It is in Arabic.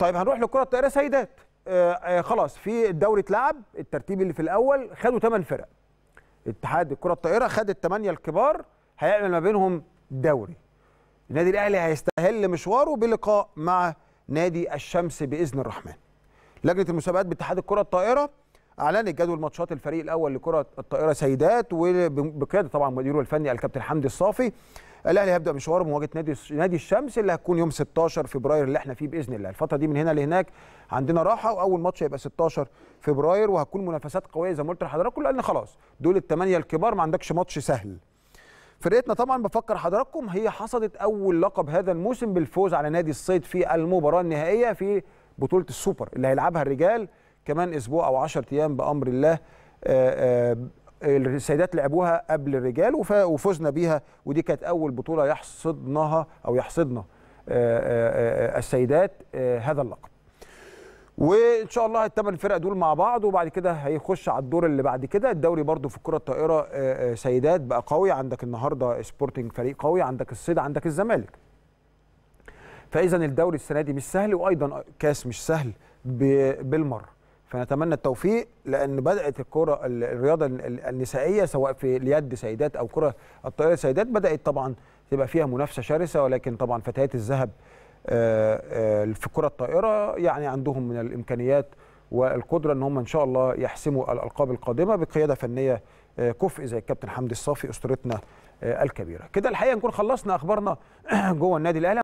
طيب هنروح لكره الطائره سيدات آه آه خلاص في الدوري اتلعب الترتيب اللي في الاول خدوا 8 فرق اتحاد الكره الطائره خد الثمانيه الكبار هيعمل ما بينهم دوري النادي الاهلي هيستهل مشواره بلقاء مع نادي الشمس باذن الرحمن لجنه المسابقات باتحاد الكره الطائره اعلنت جدول ماتشات الفريق الاول لكره الطائره سيدات وبقياده طبعا مديره الفني الكابتن حمدي الصافي الاهلي هيبدا مشواره مواجهه نادي نادي الشمس اللي هتكون يوم 16 فبراير اللي احنا فيه باذن الله الفتره دي من هنا لهناك عندنا راحه واول ماتش هيبقى 16 فبراير وهتكون منافسات قويه زي ما قلت لحضراتكم لان خلاص دول الثمانيه الكبار ما عندكش ماتش سهل فرقتنا طبعا بفكر حضراتكم هي حصدت اول لقب هذا الموسم بالفوز على نادي الصيد في المباراه النهائيه في بطوله السوبر اللي هيلعبها الرجال كمان اسبوع او 10 ايام بامر الله السيدات لعبوها قبل الرجال وفزنا بيها ودي كانت اول بطوله يحصدناها او يحصدنا آه، آه، آه، السيدات هذا اللقب وان شاء الله الثمان فرق دول مع بعض وبعد كده هيخش على الدور اللي بعد كده الدوري برضو في الكره الطائره سيدات بقى قوي عندك النهارده سبورتنج فريق قوي عندك الصيد عندك الزمالك فاذا الدوري السنه دي مش سهل وايضا كاس مش سهل بالمره فنتمنى التوفيق لان بدات الكره الرياضه النسائيه سواء في اليد سيدات او كره الطائره سيدات بدات طبعا تبقى فيها منافسه شرسه ولكن طبعا فتيات الذهب آه، آه، في كره الطائره يعني عندهم من الامكانيات والقدره ان هم ان شاء الله يحسموا الالقاب القادمه بقياده فنيه آه، كفء زي الكابتن حمدي الصافي اسطورتنا الكبيره كده الحقيقه نكون خلصنا اخبارنا جوه النادي الاهلي